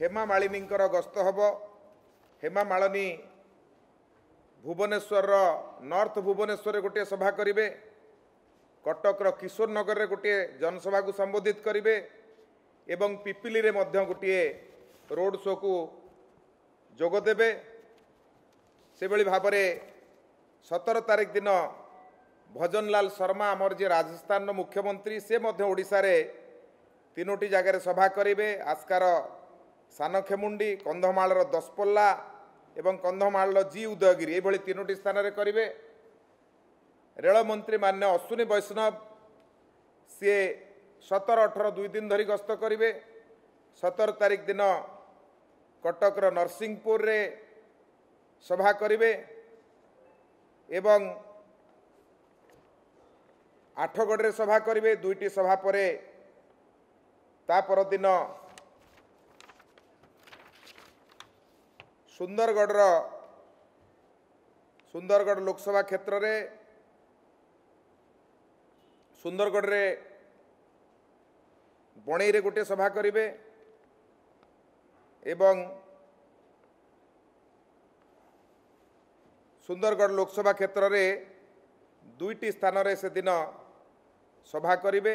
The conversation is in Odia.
ହେମା ମାଳିନୀଙ୍କର ଗସ୍ତ ହେବ ହେମା ମାଳିନୀ ଭୁବନେଶ୍ୱରର ନର୍ଥ ଭୁବନେଶ୍ୱରରେ ଗୋଟିଏ ସଭା କରିବେ କଟକର କିଶୋରନଗରରେ ଗୋଟିଏ ଜନସଭାକୁ ସମ୍ବୋଧିତ କରିବେ ଏବଂ ପିପିଲିରେ ମଧ୍ୟ ଗୋଟିଏ ରୋଡ୍ ଶୋକୁ ଯୋଗ ଦେବେ ସେଭଳି ଭାବରେ ସତର ତାରିଖ ଦିନ ଭଜନଲାଲ ଶର୍ମା ଆମର ଯିଏ ରାଜସ୍ଥାନର ମୁଖ୍ୟମନ୍ତ୍ରୀ ସେ ମଧ୍ୟ ଓଡ଼ିଶାରେ ତିନୋଟି ଜାଗାରେ ସଭା କରିବେ ଆସ୍କାର ସାନଖେମୁଣ୍ଡି କନ୍ଧମାଳର ଦଶପଲ୍ଲା ଏବଂ କନ୍ଧମାଳର ଜି ଉଦୟଗିରି ଏଭଳି ତିନୋଟି ସ୍ଥାନରେ କରିବେ ରେଳମନ୍ତ୍ରୀ ମାନ୍ୟ ଅଶ୍ୱିନୀ ବୈଷ୍ଣବ ସିଏ ସତର ଅଠର ଦୁଇ ଦିନ ଧରି ଗସ୍ତ କରିବେ ସତର ତାରିଖ ଦିନ କଟକର ନରସିଂହପୁରରେ ସଭା କରିବେ ଏବଂ ଆଠଗଡ଼ରେ ସଭା କରିବେ ଦୁଇଟି ସଭା ପରେ ତା ପରଦିନ ସୁନ୍ଦରଗଡ଼ର ସୁନ୍ଦରଗଡ଼ ଲୋକସଭା କ୍ଷେତ୍ରରେ ସୁନ୍ଦରଗଡ଼ରେ ବଣେଇରେ ଗୋଟିଏ ସଭା କରିବେ ଏବଂ ସୁନ୍ଦରଗଡ଼ ଲୋକସଭା କ୍ଷେତ୍ରରେ ଦୁଇଟି ସ୍ଥାନରେ ସେଦିନ ସଭା କରିବେ